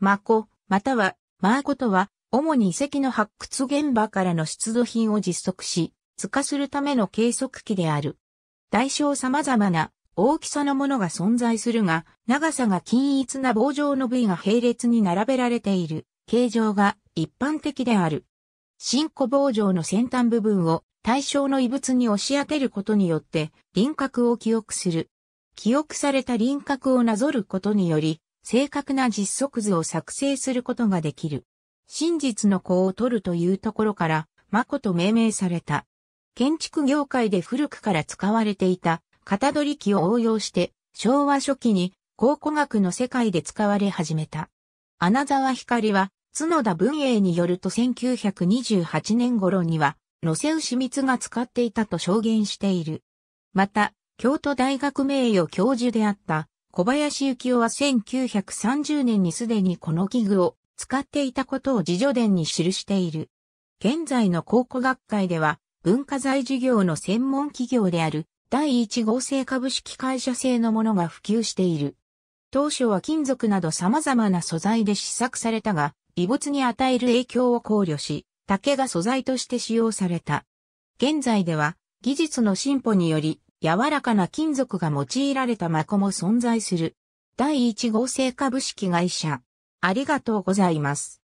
マコ、または、マーコとは、主に遺跡の発掘現場からの出土品を実測し、図化するための計測器である。大小様々な大きさのものが存在するが、長さが均一な棒状の部位が並列に並べられている形状が一般的である。新古棒状の先端部分を対象の異物に押し当てることによって輪郭を記憶する。記憶された輪郭をなぞることにより、正確な実測図を作成することができる。真実の子を取るというところから、マコと命名された。建築業界で古くから使われていた、型取り機を応用して、昭和初期に考古学の世界で使われ始めた。穴沢光は、角田文英によると1928年頃には、野瀬牛光が使っていたと証言している。また、京都大学名誉教授であった小林幸雄は1930年にすでにこの器具を使っていたことを自助伝に記している。現在の考古学会では、文化財事業の専門企業である第1号製株式会社製のものが普及している。当初は金属など様々な素材で試作されたが、異没に与える影響を考慮し、竹が素材として使用された。現在では、技術の進歩により、柔らかな金属が用いられたマコも存在する。第1号成株式会社。ありがとうございます。